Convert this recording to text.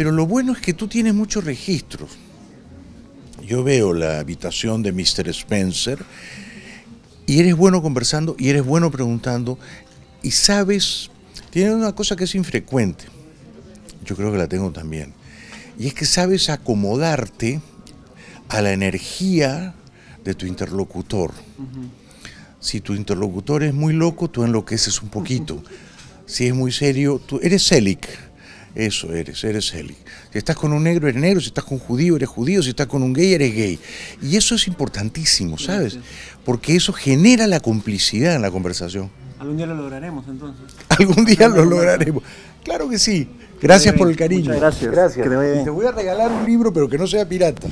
Pero lo bueno es que tú tienes muchos registros. Yo veo la habitación de Mr. Spencer y eres bueno conversando y eres bueno preguntando y sabes, tienes una cosa que es infrecuente. Yo creo que la tengo también. Y es que sabes acomodarte a la energía de tu interlocutor. Si tu interlocutor es muy loco, tú enloqueces un poquito. Si es muy serio, tú eres celic eso eres, eres él. Si estás con un negro, eres negro, si estás con un judío, eres judío, si estás con un gay, eres gay. Y eso es importantísimo, ¿sabes? Porque eso genera la complicidad en la conversación. Algún día lo lograremos entonces. Algún día lo lograremos. Claro que sí. Gracias por el cariño. gracias. gracias. Te voy a regalar un libro, pero que no sea pirata.